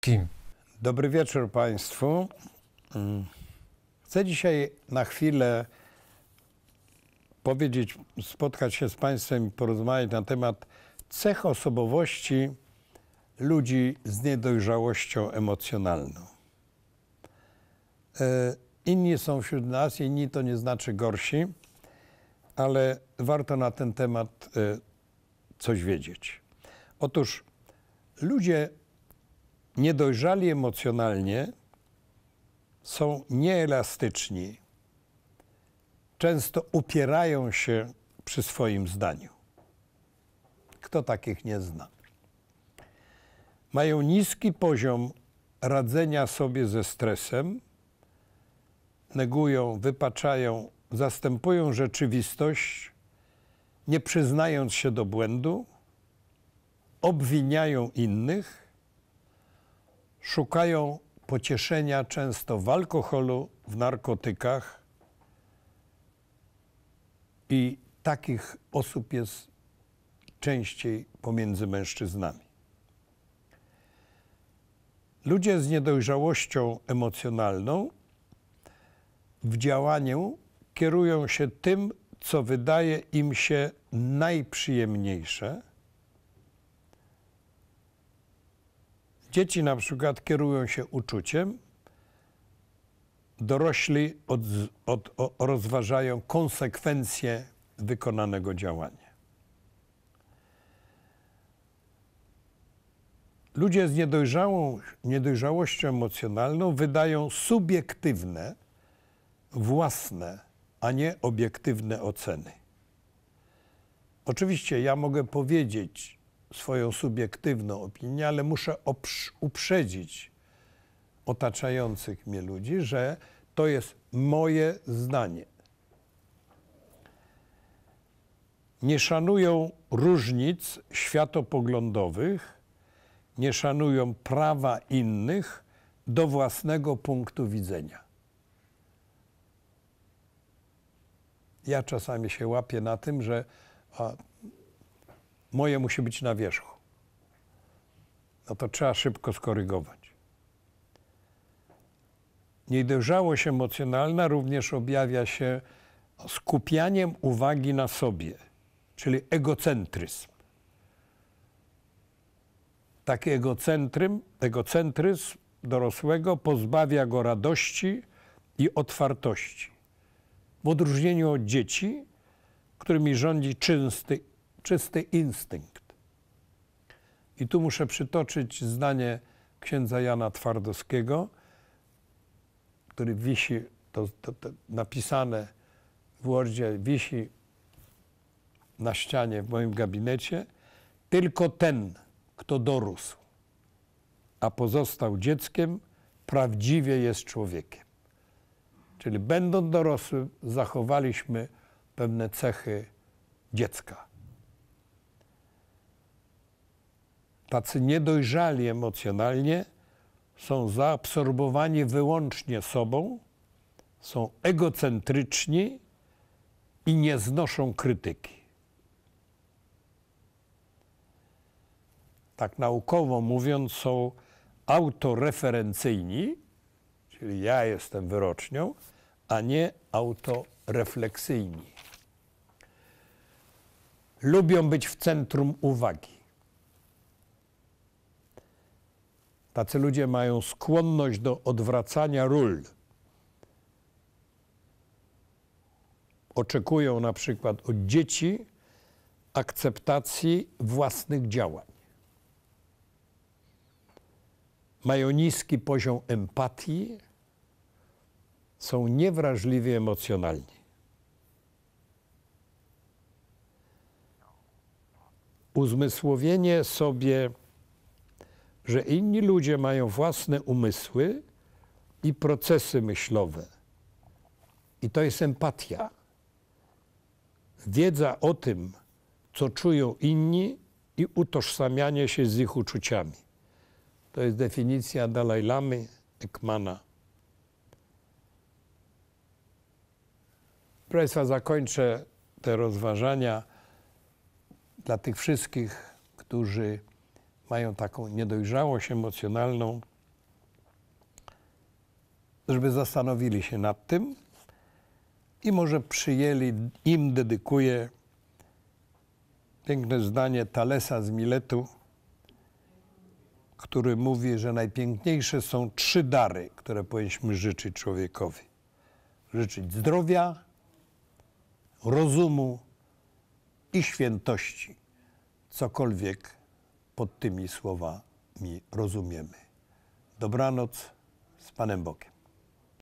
Kim? Dobry wieczór Państwu. Mm. Chcę dzisiaj na chwilę powiedzieć, spotkać się z Państwem i porozmawiać na temat cech osobowości ludzi z niedojrzałością emocjonalną. E, inni są wśród nas, inni to nie znaczy gorsi, ale warto na ten temat e, coś wiedzieć. Otóż ludzie niedojrzali emocjonalnie, są nieelastyczni, często upierają się przy swoim zdaniu. Kto takich nie zna? Mają niski poziom radzenia sobie ze stresem, negują, wypaczają, zastępują rzeczywistość, nie przyznając się do błędu, obwiniają innych szukają pocieszenia często w alkoholu, w narkotykach i takich osób jest częściej pomiędzy mężczyznami. Ludzie z niedojrzałością emocjonalną w działaniu kierują się tym, co wydaje im się najprzyjemniejsze, Dzieci na przykład kierują się uczuciem, dorośli od, od, rozważają konsekwencje wykonanego działania. Ludzie z niedojrzałą, niedojrzałością emocjonalną wydają subiektywne, własne, a nie obiektywne oceny. Oczywiście ja mogę powiedzieć, swoją subiektywną opinię, ale muszę uprzedzić otaczających mnie ludzi, że to jest moje zdanie. Nie szanują różnic światopoglądowych, nie szanują prawa innych do własnego punktu widzenia. Ja czasami się łapię na tym, że a, moje musi być na wierzchu. No to trzeba szybko skorygować. Niedojrzałość emocjonalna również objawia się skupianiem uwagi na sobie, czyli egocentryzm. Taki egocentryzm, egocentryzm dorosłego pozbawia go radości i otwartości. W odróżnieniu od dzieci, którymi rządzi czysty czysty instynkt. I tu muszę przytoczyć zdanie księdza Jana Twardowskiego, który wisi, to, to, to napisane w Łodzie, wisi na ścianie w moim gabinecie. Tylko ten, kto dorósł, a pozostał dzieckiem, prawdziwie jest człowiekiem. Czyli będąc dorosłym, zachowaliśmy pewne cechy dziecka. tacy niedojrzali emocjonalnie, są zaabsorbowani wyłącznie sobą, są egocentryczni i nie znoszą krytyki. Tak naukowo mówiąc, są autoreferencyjni, czyli ja jestem wyrocznią, a nie autorefleksyjni. Lubią być w centrum uwagi. Tacy ludzie mają skłonność do odwracania ról. Oczekują na przykład od dzieci akceptacji własnych działań. Mają niski poziom empatii, są niewrażliwi emocjonalni. Uzmysłowienie sobie że inni ludzie mają własne umysły i procesy myślowe. I to jest empatia. Wiedza o tym, co czują inni i utożsamianie się z ich uczuciami. To jest definicja Dalaj Lamy, Ekmana. Proszę Państwa, zakończę te rozważania dla tych wszystkich, którzy mają taką niedojrzałość emocjonalną, żeby zastanowili się nad tym i może przyjęli, im dedykuję piękne zdanie Talesa z Miletu, który mówi, że najpiękniejsze są trzy dary, które powinniśmy życzyć człowiekowi. Życzyć zdrowia, rozumu i świętości, cokolwiek pod tymi słowami rozumiemy. Dobranoc z Panem Bogiem.